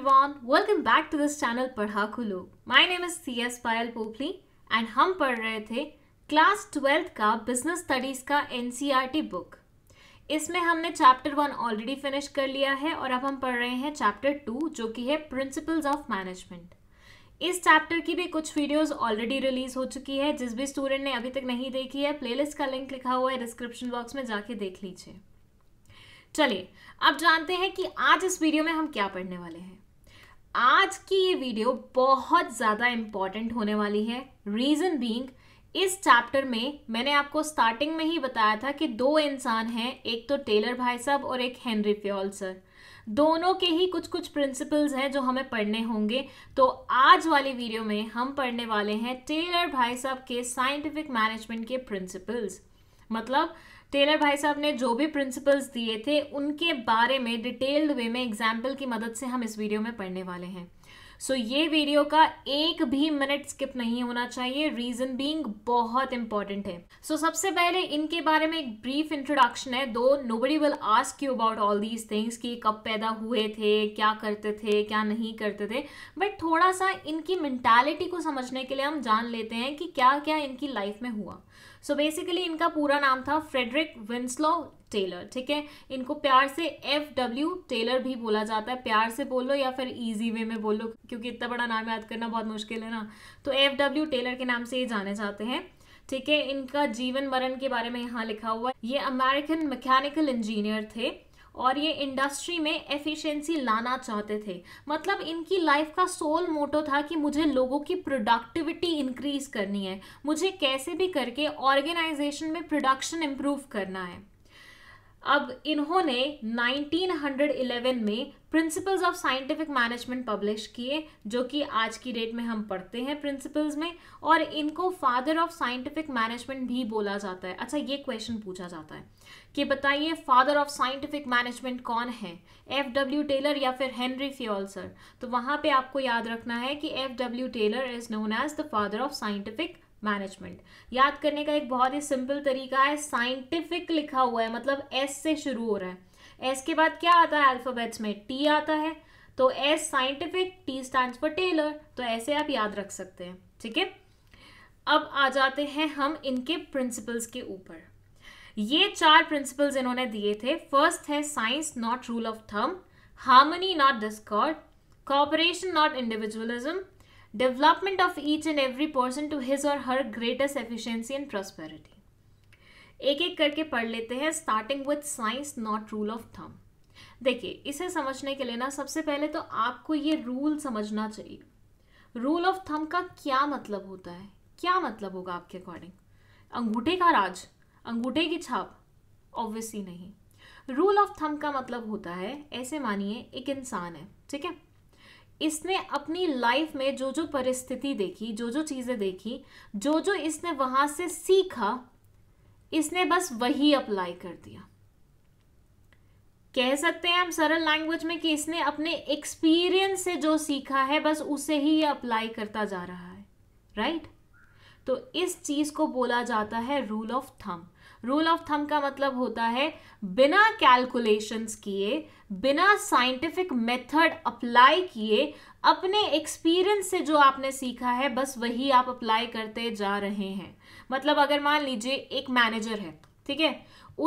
Everyone welcome back to this channel Padha Khulo my name is C S Payal Popli and हम पढ़ रहे थे क्लास ट्वेल्थ का बिजनेस स्टडीज़ का एन बुक इसमें हमने चैप्टर वन ऑलरेडी फिनिश कर लिया है और अब हम पढ़ रहे हैं चैप्टर टू जो कि है प्रिंसिपल्स ऑफ मैनेजमेंट इस चैप्टर की भी कुछ वीडियोस ऑलरेडी रिलीज हो चुकी है जिस भी स्टूडेंट ने अभी तक नहीं देखी है प्लेलिस्ट का लिंक लिखा हुआ है डिस्क्रिप्शन बॉक्स में जाके देख लीजिए चलिए अब जानते हैं कि आज इस वीडियो में हम क्या पढ़ने वाले हैं आज की ये वीडियो बहुत ज़्यादा इंपॉर्टेंट होने वाली है रीज़न बींग इस चैप्टर में मैंने आपको स्टार्टिंग में ही बताया था कि दो इंसान हैं एक तो टेलर भाई साहब और एक हेनरी फ्योल सर दोनों के ही कुछ कुछ प्रिंसिपल्स हैं जो हमें पढ़ने होंगे तो आज वाली वीडियो में हम पढ़ने वाले हैं टेलर भाई साहब के साइंटिफिक मैनेजमेंट के प्रिंसिपल्स मतलब टेलर भाई साहब ने जो भी प्रिंसिपल्स दिए थे उनके बारे में डिटेल्ड वे में एग्जाम्पल की मदद से हम इस वीडियो में पढ़ने वाले हैं सो so, ये वीडियो का एक भी मिनट स्किप नहीं होना चाहिए रीजन बीइंग बहुत इंपॉर्टेंट है सो so, सबसे पहले इनके बारे में एक ब्रीफ इंट्रोडक्शन है though nobody will ask you about all these things कि कब पैदा हुए थे क्या करते थे क्या नहीं करते थे बट थोड़ा सा इनकी मेंटालिटी को समझने के लिए हम जान लेते हैं कि क्या क्या इनकी लाइफ में हुआ सो बेसिकली इनका पूरा नाम था फ्रेडरिक विंस्लो टेलर ठीक है इनको प्यार से एफ डब्ल्यू टेलर भी बोला जाता है प्यार से बोल लो या फिर ईजी वे में बोल लो क्योंकि इतना बड़ा नाम याद करना बहुत मुश्किल है ना तो एफ डब्ल्यू टेलर के नाम से ये जाने जाते हैं ठीक है इनका जीवन मरण के बारे में यहाँ लिखा हुआ है ये अमेरिकन मैकेनिकल इंजीनियर थे और ये इंडस्ट्री में एफिशिएंसी लाना चाहते थे मतलब इनकी लाइफ का सोल मोटो था कि मुझे लोगों की प्रोडक्टिविटी इंक्रीज करनी है मुझे कैसे भी करके ऑर्गेनाइजेशन में प्रोडक्शन इम्प्रूव करना है अब इन्होंने 1911 में principles of scientific management publish किए जो कि आज की डेट में हम पढ़ते हैं प्रिंसिपल्स में और इनको फादर ऑफ साइंटिफिक मैनेजमेंट भी बोला जाता है अच्छा ये क्वेश्चन पूछा जाता है कि बताइए फादर ऑफ साइंटिफिक मैनेजमेंट कौन है एफ डब्ल्यू टेलर या फिर हेनरी फ्योल सर तो वहाँ पे आपको याद रखना है कि F W Taylor is known as the father of scientific management याद करने का एक बहुत ही सिंपल तरीका है साइंटिफिक लिखा हुआ है मतलब एस से शुरू हो रहा है एस के बाद क्या आता है अल्फ़ाबेट्स में टी आता है तो S scientific T stand for Taylor तो ऐसे आप याद रख सकते हैं ठीक है अब आ जाते हैं हम इनके प्रिंसिपल्स के ऊपर ये चार प्रिंसिपल्स इन्होंने दिए थे फर्स्ट है साइंस नॉट रूल ऑफ थर्म harmony not discord cooperation not individualism development of each and every person to his or her greatest efficiency and prosperity एक एक करके पढ़ लेते हैं starting with science not rule of thumb देखिए इसे समझने के लिए ना सबसे पहले तो आपको ये रूल समझना चाहिए रूल ऑफ थम का क्या मतलब होता है क्या मतलब होगा आपके अकॉर्डिंग अंगूठे का राज अंगूठे की छाप ऑब्वियसली नहीं रूल ऑफ थम का मतलब होता है ऐसे मानिए एक इंसान है ठीक है इसने अपनी लाइफ में जो जो परिस्थिति देखी जो जो चीज़ें देखी जो जो इसने वहां से सीखा इसने बस वही अप्लाई कर दिया कह सकते हैं हम सरल लैंग्वेज में कि इसने अपने एक्सपीरियंस से जो सीखा है बस उसे ही ये अप्लाई करता जा रहा है राइट right? तो इस चीज़ को बोला जाता है rule of thumb rule of thumb का मतलब होता है बिना कैलकुलेशंस किए बिना साइंटिफिक मेथड अप्लाई किए अपने एक्सपीरियंस से जो आपने सीखा है बस वही आप अप्लाई करते जा रहे हैं मतलब अगर मान लीजिए एक मैनेजर है ठीक है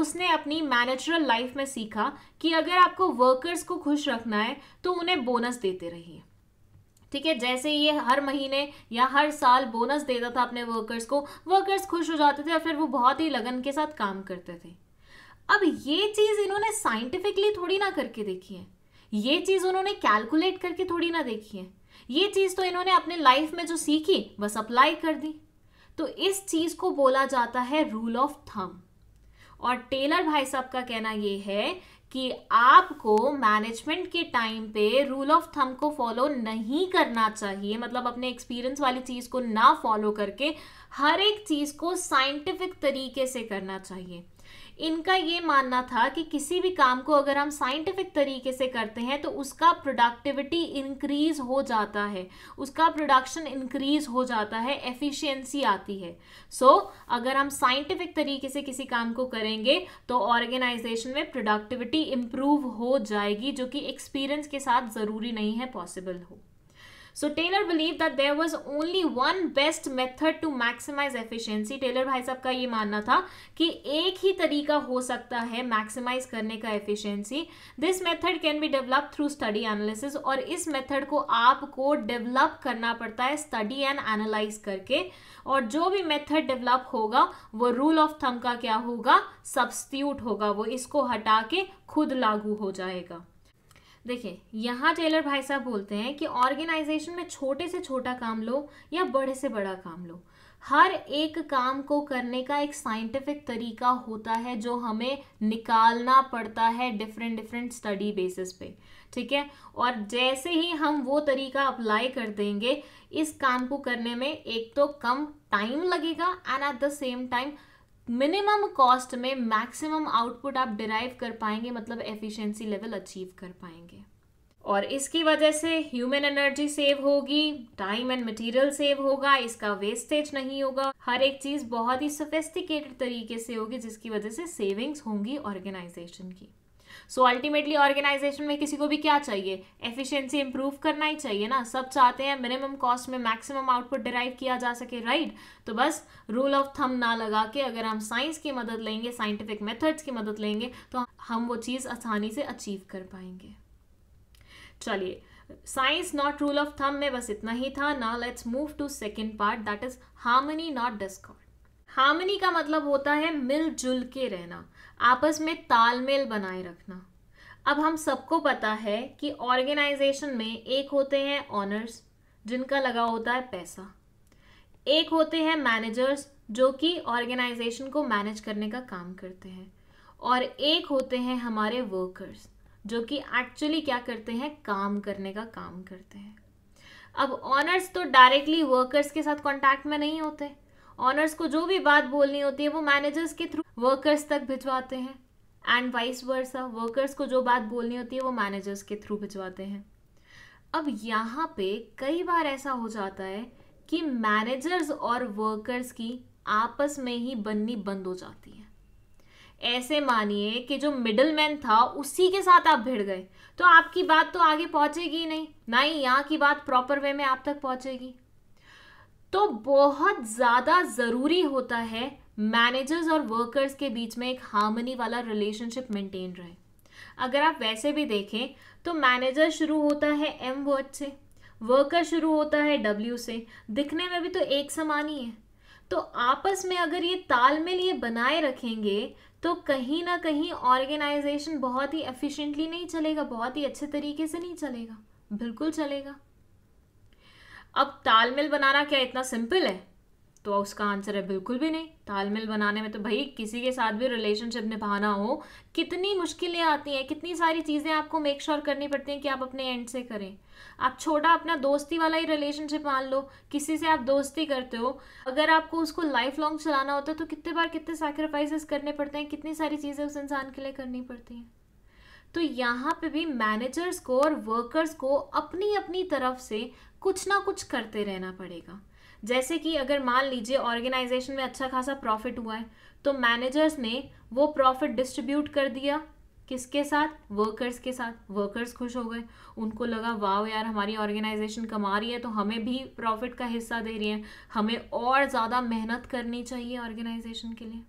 उसने अपनी मैनेजरल लाइफ में सीखा कि अगर आपको वर्कर्स को खुश रखना है तो उन्हें बोनस देते रहिए ठीक है जैसे ये हर महीने या हर साल बोनस देता था अपने वर्कर्स को वर्कर्स खुश हो जाते थे और फिर वो बहुत ही लगन के साथ काम करते थे अब ये चीज़ इन्होंने साइंटिफिकली थोड़ी ना करके देखी है ये चीज़ उन्होंने कैलकुलेट करके थोड़ी ना देखी है ये चीज़ तो इन्होंने अपने लाइफ में जो सीखी बस अप्लाई कर दी तो इस चीज़ को बोला जाता है रूल ऑफ थम और टेलर भाई साहब का कहना यह है कि आपको मैनेजमेंट के टाइम पे रूल ऑफ थम को फॉलो नहीं करना चाहिए मतलब अपने एक्सपीरियंस वाली चीज़ को ना फॉलो करके हर एक चीज़ को साइंटिफिक तरीके से करना चाहिए इनका ये मानना था कि किसी भी काम को अगर हम साइंटिफिक तरीके से करते हैं तो उसका प्रोडक्टिविटी इंक्रीज हो जाता है उसका प्रोडक्शन इंक्रीज हो जाता है एफिशिएंसी आती है सो so, अगर हम साइंटिफिक तरीके से किसी काम को करेंगे तो ऑर्गेनाइजेशन में प्रोडक्टिविटी इम्प्रूव हो जाएगी जो कि एक्सपीरियंस के साथ ज़रूरी नहीं है पॉसिबल हो so Taylor believe that there was only one best method to maximise efficiency Taylor भाई साहब का ये मानना था कि एक ही तरीका हो सकता है मैक्सिमाइज करने का efficiency this method can be develop through study analysis और इस मेथड को आपको डेवलप करना पड़ता है स्टडी एंड एनालाइज करके और जो भी मेथड डेवलप होगा वो रूल ऑफ थम का क्या होगा सब्स्टिट्यूट होगा वो इसको हटा के खुद लागू हो जाएगा देखिए यहाँ टेलर भाई साहब बोलते हैं कि ऑर्गेनाइजेशन में छोटे से छोटा काम लो या बड़े से बड़ा काम लो हर एक काम को करने का एक साइंटिफिक तरीका होता है जो हमें निकालना पड़ता है डिफरेंट डिफरेंट स्टडी बेसिस पे ठीक है और जैसे ही हम वो तरीका अप्लाई कर देंगे इस काम को करने में एक तो कम टाइम लगेगा and at the same time minimum cost में मैक्सिमम आउटपुट आप डिराइव कर पाएंगे मतलब एफिशिएंसी लेवल अचीव कर पाएंगे और इसकी वजह से ह्यूमन एनर्जी सेव होगी टाइम एंड मटेरियल सेव होगा इसका वेस्टेज नहीं होगा हर एक चीज़ बहुत ही सोफेस्टिकेटेड तरीके से होगी जिसकी वजह से सेविंग्स होंगी ऑर्गेनाइजेशन की सो अल्टीमेटली ऑर्गेनाइजेशन में किसी को भी क्या चाहिए एफिशिएंसी इंप्रूव करना ही चाहिए ना सब चाहते हैं मिनिमम कॉस्ट में मैक्सिमम आउटपुट डिराइव किया जा सके राइट right? तो बस रूल ऑफ थम ना लगा के अगर हम साइंस की मदद लेंगे साइंटिफिक मेथड्स की मदद लेंगे तो हम वो चीज़ आसानी से अचीव कर पाएंगे चलिए साइंस नॉट रूल ऑफ थम में बस इतना ही था ना let's move to second part that is harmony not discord harmony का मतलब होता है मिलजुल के रहना आपस में तालमेल बनाए रखना अब हम सबको पता है कि ऑर्गेनाइजेशन में एक होते हैं ऑनर्स जिनका लगा होता है पैसा एक होते हैं मैनेजर्स जो कि ऑर्गेनाइजेशन को मैनेज करने का काम करते हैं और एक होते हैं हमारे वर्कर्स जो कि एक्चुअली क्या करते हैं काम करने का काम करते हैं अब ऑनर्स तो डायरेक्टली वर्कर्स के साथ कॉन्टैक्ट में नहीं होते ऑनर्स को जो भी बात बोलनी होती है वो मैनेजर्स के थ्रू वर्कर्स तक भिजवाते हैं एंड वाइस वर्सा वर्कर्स को जो बात बोलनी होती है वो मैनेजर्स के थ्रू भिजवाते हैं अब यहाँ पे कई बार ऐसा हो जाता है कि मैनेजर्स और वर्कर्स की आपस में ही बननी बंद हो जाती है ऐसे मानिए कि जो मिडल मैन था उसी के साथ आप भिड़ गए तो आपकी बात तो आगे पहुंचेगी ही नहीं ना ही यहाँ की बात प्रॉपर वे में आप तक पहुंचेगी तो बहुत ज़्यादा ज़रूरी होता है मैनेजर्स और वर्कर्स के बीच में एक हार्मनी वाला रिलेशनशिप मेंटेन रहे अगर आप वैसे भी देखें तो मैनेजर शुरू होता है एम वर्ड से वर्कर शुरू होता है डब्ल्यू से दिखने में भी तो एक समान ही है तो आपस में अगर ये तालमेल ये बनाए रखेंगे तो कहीं ना कहीं ऑर्गेनाइजेशन बहुत ही एफिशिएंटली नहीं चलेगा बहुत ही अच्छे तरीके से नहीं चलेगा बिल्कुल चलेगा अब तालमेल बनाना क्या इतना सिंपल है तो उसका आंसर है बिल्कुल भी नहीं तालमेल बनाने में तो भाई किसी के साथ भी रिलेशनशिप निभाना हो कितनी मुश्किलें आती हैं कितनी सारी चीज़ें आपको मेक श्योर sure करनी पड़ती हैं कि आप अपने एंड से करें आप छोटा अपना दोस्ती वाला ही रिलेशनशिप मान लो किसी से आप दोस्ती करते हो अगर आपको उसको लाइफ लॉन्ग चलाना होता है तो कितने बार कितने सेक्रीफाइसेस करने पड़ते हैं कितनी सारी चीज़ें उस इंसान के लिए करनी पड़ती हैं तो यहाँ पे भी मैनेजर्स को और वर्कर्स को अपनी अपनी तरफ से कुछ ना कुछ करते रहना पड़ेगा जैसे कि अगर मान लीजिए ऑर्गेनाइजेशन में अच्छा खासा प्रॉफिट हुआ है तो मैनेजर्स ने वो प्रॉफिट डिस्ट्रीब्यूट कर दिया किसके साथ वर्कर्स के साथ वर्कर्स खुश हो गए उनको लगा वाह यार हमारी ऑर्गेनाइजेशन कमा रही है तो हमें भी प्रॉफिट का हिस्सा दे रही है हमें और ज़्यादा मेहनत करनी चाहिए ऑर्गेनाइजेशन के लिए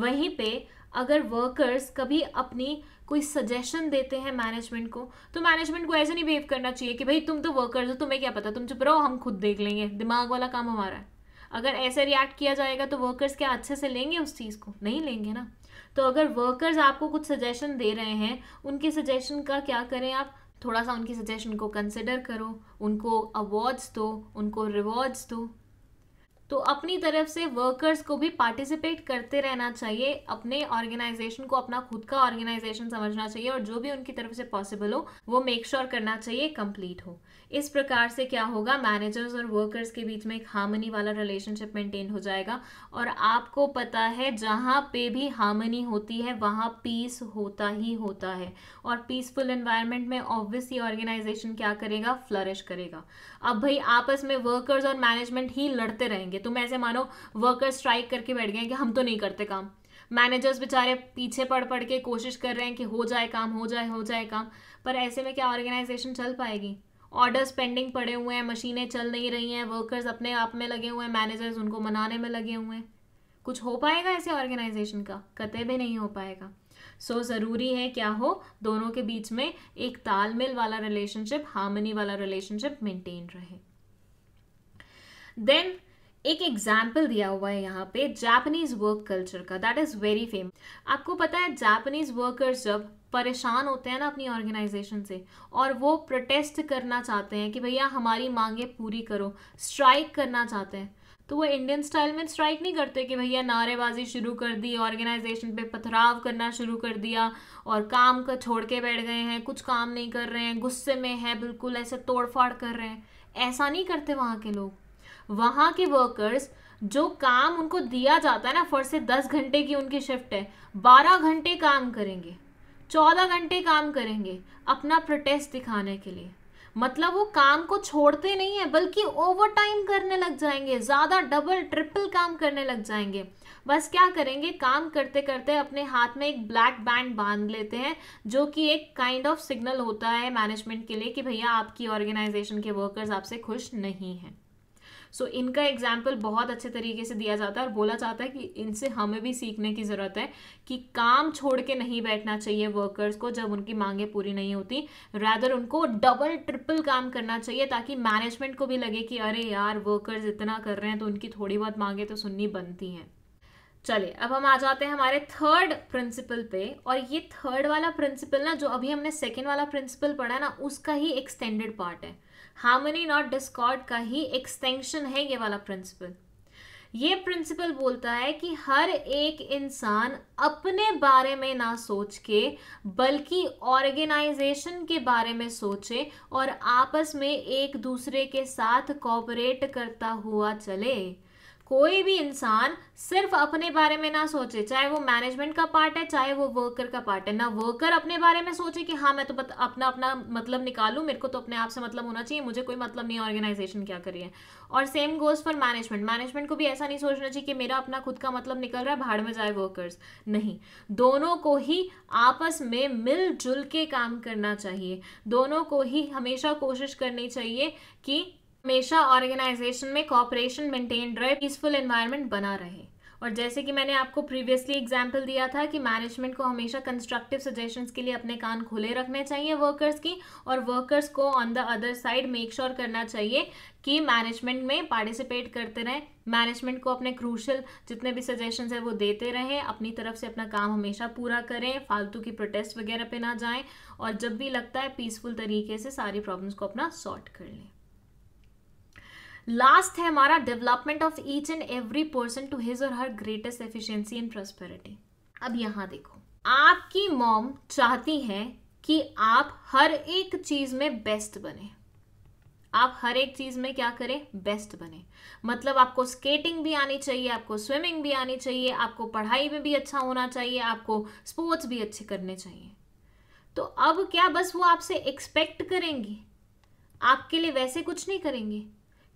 वहीं पे अगर वर्कर्स कभी अपनी कोई सजेशन देते हैं मैनेजमेंट को तो मैनेजमेंट को ऐसे नहीं बिहेव करना चाहिए कि भाई तुम तो वर्कर्स हो तुम्हें क्या पता तुम चुप रहो हम खुद देख लेंगे दिमाग वाला काम हमारा है अगर ऐसे रिएक्ट किया जाएगा तो वर्कर्स क्या अच्छे से लेंगे उस चीज़ को नहीं लेंगे ना तो अगर वर्कर्स आपको कुछ सजेशन दे रहे हैं उनके सजेशन का क्या करें आप थोड़ा सा उनकी सजेशन को कंसिडर करो उनको अवार्ड्स दो उनको रिवॉर्ड्स दो तो अपनी तरफ से वर्कर्स को भी पार्टिसिपेट करते रहना चाहिए अपने ऑर्गेनाइजेशन को अपना खुद का ऑर्गेनाइजेशन समझना चाहिए और जो भी उनकी तरफ से पॉसिबल हो वो मेक श्योर sure करना चाहिए कंप्लीट हो इस प्रकार से क्या होगा मैनेजर्स और वर्कर्स के बीच में एक हार्मनी वाला रिलेशनशिप मेंटेन हो जाएगा और आपको पता है जहाँ पे भी हार्मनी होती है वहाँ पीस होता ही होता है और पीसफुल एनवायरनमेंट में ऑब्वियसली ऑर्गेनाइजेशन क्या करेगा फ्लरिश करेगा अब भाई आपस में वर्कर्स और मैनेजमेंट ही लड़ते रहेंगे तुम ऐसे मानो वर्कर्स स्ट्राइक करके बैठ गए कि हम तो नहीं करते काम मैनेजर्स बेचारे पीछे पड़ पड़ के कोशिश कर रहे हैं कि हो जाए काम हो जाए हो जाए काम पर ऐसे में क्या ऑर्गेनाइजेशन चल पाएगी ऑर्डर्स पेंडिंग पड़े हुए हैं मशीनें चल नहीं रही हैं वर्कर्स अपने आप में लगे हुए हैं मैनेजर्स उनको मनाने में लगे हुए हैं कुछ हो पाएगा ऐसे ऑर्गेनाइजेशन का कतई भी नहीं हो पाएगा सो so, ज़रूरी है क्या हो दोनों के बीच में एक तालमेल वाला रिलेशनशिप हार्मनी वाला रिलेशनशिप मेंटेन रहे देन एक एग्जाम्पल दिया हुआ है यहाँ पे जापानीज वर्क कल्चर का दैट इज़ वेरी फेमस आपको पता है जापानीज वर्कर्स जब परेशान होते हैं ना अपनी ऑर्गेनाइजेशन से और वो प्रोटेस्ट करना चाहते हैं कि भैया हमारी मांगे पूरी करो स्ट्राइक करना चाहते हैं तो वो इंडियन स्टाइल में स्ट्राइक नहीं करते कि भैया नारेबाजी शुरू कर दी ऑर्गेनाइजेशन पे पथराव करना शुरू कर दिया और काम का छोड़ के बैठ गए हैं कुछ काम नहीं कर रहे हैं गुस्से में है बिल्कुल ऐसे तोड़फाड़ कर रहे हैं ऐसा नहीं करते वहाँ के लोग वहाँ के वर्कर्स जो काम उनको दिया जाता है ना फर्स्ट से दस घंटे की उनकी शिफ्ट है बारह घंटे काम करेंगे चौदह घंटे काम करेंगे अपना प्रोटेस्ट दिखाने के लिए मतलब वो काम को छोड़ते नहीं है बल्कि ओवर टाइम करने लग जाएंगे ज़्यादा डबल ट्रिपल काम करने लग जाएंगे बस क्या करेंगे काम करते करते अपने हाथ में एक ब्लैक बैंड बांध लेते हैं जो कि एक काइंड ऑफ सिग्नल होता है मैनेजमेंट के लिए कि भैया आपकी ऑर्गेनाइजेशन के वर्कर्स आपसे खुश नहीं हैं सो so, इनका एग्जाम्पल बहुत अच्छे तरीके से दिया जाता है और बोला जाता है कि इनसे हमें भी सीखने की ज़रूरत है कि काम छोड़ के नहीं बैठना चाहिए वर्कर्स को जब उनकी मांगे पूरी नहीं होती रैदर उनको डबल ट्रिपल काम करना चाहिए ताकि मैनेजमेंट को भी लगे कि अरे यार वर्कर्स इतना कर रहे हैं तो उनकी थोड़ी बहुत मांगे तो सुननी बनती हैं चलिए अब हम आ जाते हैं हमारे थर्ड प्रिंसिपल पे और ये थर्ड वाला प्रिंसिपल ना जो अभी हमने सेकेंड वाला प्रिंसिपल पढ़ा ना उसका ही एक्सटेंडेड पार्ट है हार्मनी नॉट डिस्कॉर्ड का ही एक्सटेंशन है ये वाला प्रिंसिपल ये प्रिंसिपल बोलता है कि हर एक इंसान अपने बारे में ना सोच के बल्कि ऑर्गेनाइजेशन के बारे में सोचे और आपस में एक दूसरे के साथ कॉपरेट करता हुआ चले कोई भी इंसान सिर्फ अपने बारे में ना सोचे चाहे वो मैनेजमेंट का पार्ट है चाहे वो वर्कर का पार्ट है ना वर्कर अपने बारे में सोचे कि हाँ मैं तो अपना अपना मतलब निकालू मेरे को तो अपने आप से मतलब होना चाहिए मुझे कोई मतलब नहीं ऑर्गेनाइजेशन क्या करिए और same goes for management management को भी ऐसा नहीं सोचना चाहिए कि मेरा अपना खुद का मतलब निकल रहा है भाड़ में जाए वर्कर्स नहीं दोनों को ही आपस में मिलजुल के काम करना चाहिए दोनों को ही हमेशा कोशिश करनी चाहिए कि हमेशा ऑर्गेनाइजेशन में कॉपरेशन मेंटेन रहे पीसफुल एनवायरनमेंट बना रहे और जैसे कि मैंने आपको प्रीवियसली एग्जाम्पल दिया था कि मैनेजमेंट को हमेशा कंस्ट्रक्टिव सजेशंस के लिए अपने कान खुले रखने चाहिए वर्कर्स की और वर्कर्स को on the other side make sure करना चाहिए कि मैनेजमेंट में पार्टिसिपेट करते रहें मैनेजमेंट को अपने क्रूशल जितने भी सजेशंस है वो देते रहें अपनी तरफ से अपना काम हमेशा पूरा करें फालतू की प्रोटेस्ट वगैरह पे ना जाएं और जब भी लगता है पीसफुल तरीके से सारी प्रॉब्लम्स को अपना सॉर्ट कर लें लास्ट है हमारा development of each and every person to his or her greatest efficiency and prosperity अब यहां देखो आपकी मॉम चाहती है कि आप हर एक चीज में बेस्ट बने आप हर एक चीज में क्या करें बेस्ट बने मतलब आपको स्केटिंग भी आनी चाहिए आपको स्विमिंग भी आनी चाहिए आपको पढ़ाई में भी अच्छा होना चाहिए आपको स्पोर्ट्स भी अच्छे करने चाहिए तो अब क्या बस वो आपसे एक्सपेक्ट करेंगी आपके लिए वैसे कुछ नहीं करेंगे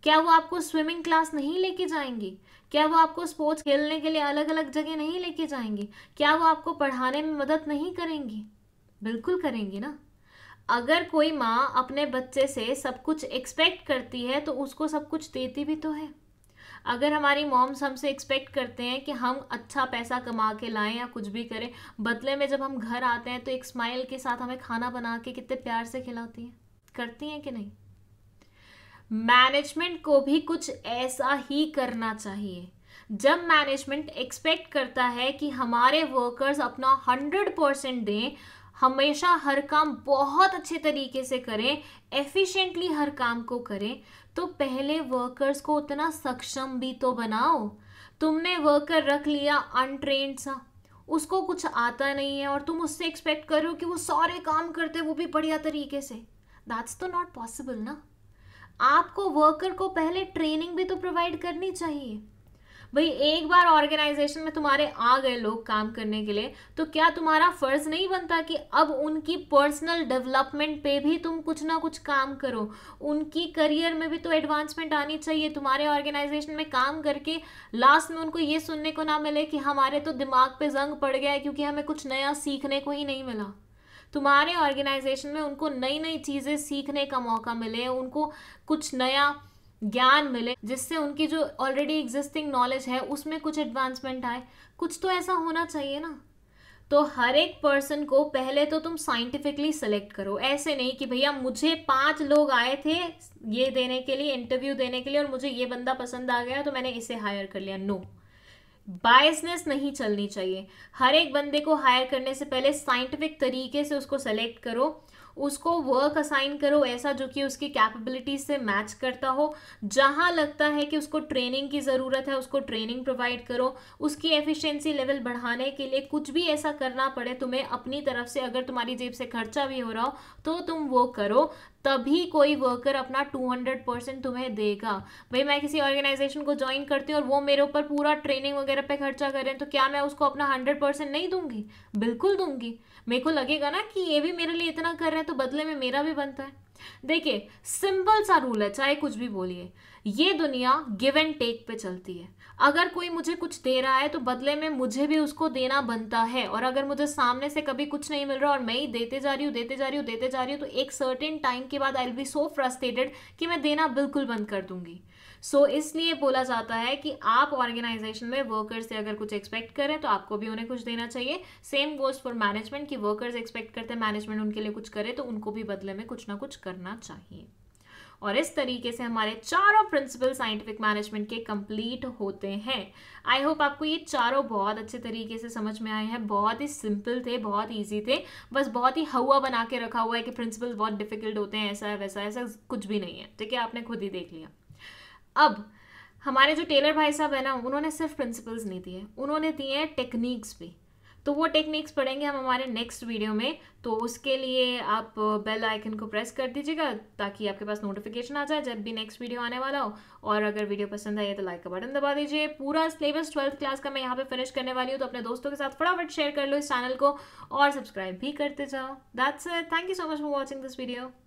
क्या वो आपको स्विमिंग क्लास नहीं लेके जाएंगी क्या वो आपको स्पोर्ट्स खेलने के लिए अलग अलग जगह नहीं लेके जाएंगी क्या वो आपको पढ़ाने में मदद नहीं करेंगी बिल्कुल करेंगी ना अगर कोई माँ अपने बच्चे से सब कुछ एक्सपेक्ट करती है तो उसको सब कुछ देती भी तो है अगर हमारी मॉम्स हमसे एक्सपेक्ट करते हैं कि हम अच्छा पैसा कमा के लाएं या कुछ भी करें बदले में जब हम घर आते हैं तो एक स्माइल के साथ हमें खाना बना के कितने प्यार से खिलाती हैं करती हैं कि नहीं मैनेजमेंट को भी कुछ ऐसा ही करना चाहिए जब मैनेजमेंट एक्सपेक्ट करता है कि हमारे वर्कर्स अपना हंड्रेड परसेंट दें हमेशा हर काम बहुत अच्छे तरीके से करें एफिशिएंटली हर काम को करें तो पहले वर्कर्स को उतना सक्षम भी तो बनाओ तुमने वर्कर रख लिया अनट्रेंड सा उसको कुछ आता नहीं है और तुम उससे एक्सपेक्ट कर रहे हो कि वो सारे काम करते वो भी बढ़िया तरीके से दैट्स तो नॉट पॉसिबल ना आपको वर्कर को पहले ट्रेनिंग भी तो प्रोवाइड करनी चाहिए भाई एक बार ऑर्गेनाइजेशन में तुम्हारे आ गए लोग काम करने के लिए तो क्या तुम्हारा फर्ज नहीं बनता कि अब उनकी पर्सनल डेवलपमेंट पे भी तुम कुछ ना कुछ काम करो उनकी करियर में भी तो एडवांसमेंट आनी चाहिए तुम्हारे ऑर्गेनाइजेशन में काम करके लास्ट में उनको ये सुनने को ना मिले कि हमारे तो दिमाग पे जंग पड़ गया है क्योंकि हमें कुछ नया सीखने को ही नहीं मिला तुम्हारे ऑर्गेनाइजेशन में उनको नई नई चीज़ें सीखने का मौका मिले उनको कुछ नया ज्ञान मिले जिससे उनकी जो ऑलरेडी एग्जिस्टिंग नॉलेज है उसमें कुछ एडवांसमेंट आए कुछ तो ऐसा होना चाहिए ना तो हर एक पर्सन को पहले तो तुम साइंटिफिकली सिलेक्ट करो ऐसे नहीं कि भैया मुझे पांच लोग आए थे ये देने के लिए इंटरव्यू देने के लिए और मुझे ये बंदा पसंद आ गया तो मैंने इसे हायर कर लिया नो no. बायसनेस नहीं चलनी चाहिए हर एक बंदे को हायर करने से पहले साइंटिफिक तरीके से उसको सेलेक्ट करो उसको वर्क असाइन करो ऐसा जो कि उसकी कैपेबिलिटीज से मैच करता हो जहाँ लगता है कि उसको ट्रेनिंग की ज़रूरत है उसको ट्रेनिंग प्रोवाइड करो उसकी एफिशिएंसी लेवल बढ़ाने के लिए कुछ भी ऐसा करना पड़े तुम्हें अपनी तरफ से अगर तुम्हारी जेब से खर्चा भी हो रहा हो तो तुम वो करो तभी कोई वर्कर अपना टू हंड्रेड परसेंट तुम्हें देगा भाई मैं किसी ऑर्गेनाइजेशन को ज्वाइन करती हूँ और वो मेरे ऊपर पूरा ट्रेनिंग वगैरह पे खर्चा करें तो क्या मैं उसको अपना हंड्रेड परसेंट नहीं दूंगी बिल्कुल दूंगी मेरे को लगेगा ना कि ये भी मेरे लिए इतना कर रहे हैं तो बदले में मेरा भी बनता है देखिए सिंपल सा रूल है चाहे कुछ भी बोलिए ये दुनिया गिव एंड टेक पे चलती है अगर कोई मुझे कुछ दे रहा है तो बदले में मुझे भी उसको देना बनता है और अगर मुझे सामने से कभी कुछ नहीं मिल रहा और मैं ही देते जा रही हूँ देते जा रही हूँ देते जा रही हूँ तो एक सर्टेन टाइम के बाद I will be so frustrated कि मैं देना बिल्कुल बंद कर दूंगी सो so, इसलिए बोला जाता है कि आप ऑर्गेनाइजेशन में वर्कर्स से अगर कुछ एक्सपेक्ट करें तो आपको भी उन्हें कुछ देना चाहिए सेम गोज फॉर मैनेजमेंट कि वर्कर्स एक्सपेक्ट करते हैं मैनेजमेंट उनके लिए कुछ करे तो उनको भी बदले में कुछ ना कुछ करना चाहिए और इस तरीके से हमारे चारों प्रिंसिपल साइंटिफिक मैनेजमेंट के कंप्लीट होते हैं आई होप आपको ये चारों बहुत अच्छे तरीके से समझ में आए हैं बहुत ही सिंपल थे बहुत ईजी थे बस बहुत ही हवा बना के रखा हुआ है कि प्रिंसिपल बहुत डिफिकल्ट होते हैं ऐसा है वैसा ऐसा कुछ भी नहीं है ठीक है आपने खुद ही देख लिया अब हमारे जो टेलर भाई साहब है ना उन्होंने सिर्फ प्रिंसिपल्स नहीं दिए उन्होंने दिए हैं टेक्निक्स भी तो वो टेक्निक्स पढ़ेंगे हम हमारे नेक्स्ट वीडियो में तो उसके लिए आप बेल आइकन को प्रेस कर दीजिएगा ताकि आपके पास नोटिफिकेशन आ जाए जब भी नेक्स्ट वीडियो आने वाला हो और अगर वीडियो पसंद आई तो लाइक का बटन दबा दीजिए पूरा सिलेबस ट्वेल्थ क्लास का मैं यहाँ पे फिनिश करने वाली हूँ तो अपने दोस्तों के साथ फटाफट शेयर कर लो इस चैनल को और सब्सक्राइब भी करते जाओ that's thank you so much for watching this video